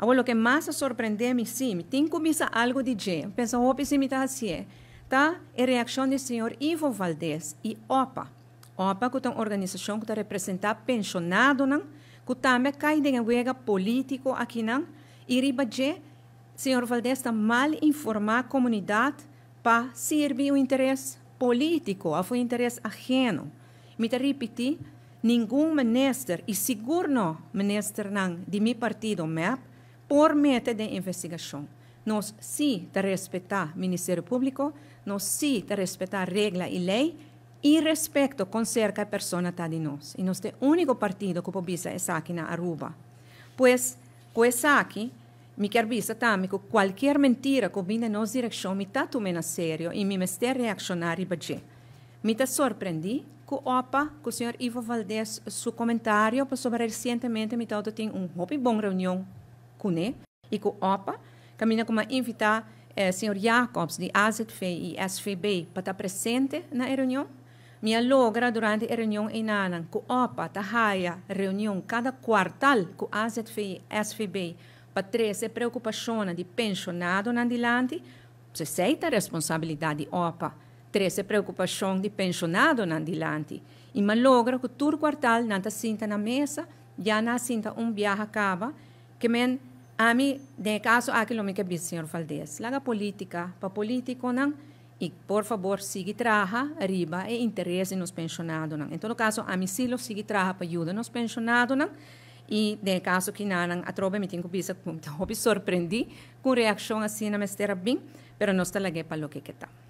Agora, o que mais surpreendeu me sim, tem começa algo de gente. Pensa, opa, se me está assim, é. tá? a reação do senhor Ivo Valdez e OPA. OPA, que é uma organização que está pensionado, não? que também cai em huelga político aqui, não? E riba de, senhor Valdez está mal informar a comunidade para servir o interesse político, ou foi interesse ajeno. Me te repetir, nenhum ministro, e seguro ministro não, de meu partido, MEP, por meta de investigación. Nos sí de respetar Ministerio Público, nos sí de respetar regla y ley y respeto con cerca a de tadinos. Y nuestro de único partido que pubisa es aquí en Aruba. Pues, pues aquí, mi querida también cualquier mentira que viene en nos dirección, me tomando en serio y mi mester reaccionar y budget. Me te sorprendí con opa, con señor Ivo Valdez, su comentario pues, sobre recientemente me tauto tiene un muy reunión. reunión Kune e ко opa? caminha como invitar eh, Sr. Jacobs de AZF e SVB para estar presente na reunião. me logra durante a reunião em Nanan, com OPA, Tahaya, reunião cada quartal com AZF e SVB para ter trazer preocupações de pensionado na Dilante, se aceita a responsabilidade de OPA, ter trazer preocupação de pensionado na Dilante. E me logra que todo quartal nanta sinta na mesa, já na sinta um viagem acaba, Que a mí, de caso aquí lo que dice señor Valdés la política pa político nan y por favor sigue traja arriba e interés en los pensionados en todo caso a mí sí lo sigue traja para ayuda los pensionados y de caso que nanan atrobe mi tengo pisa sorprendí con reacción así na mestera pero no está la para lo que queta.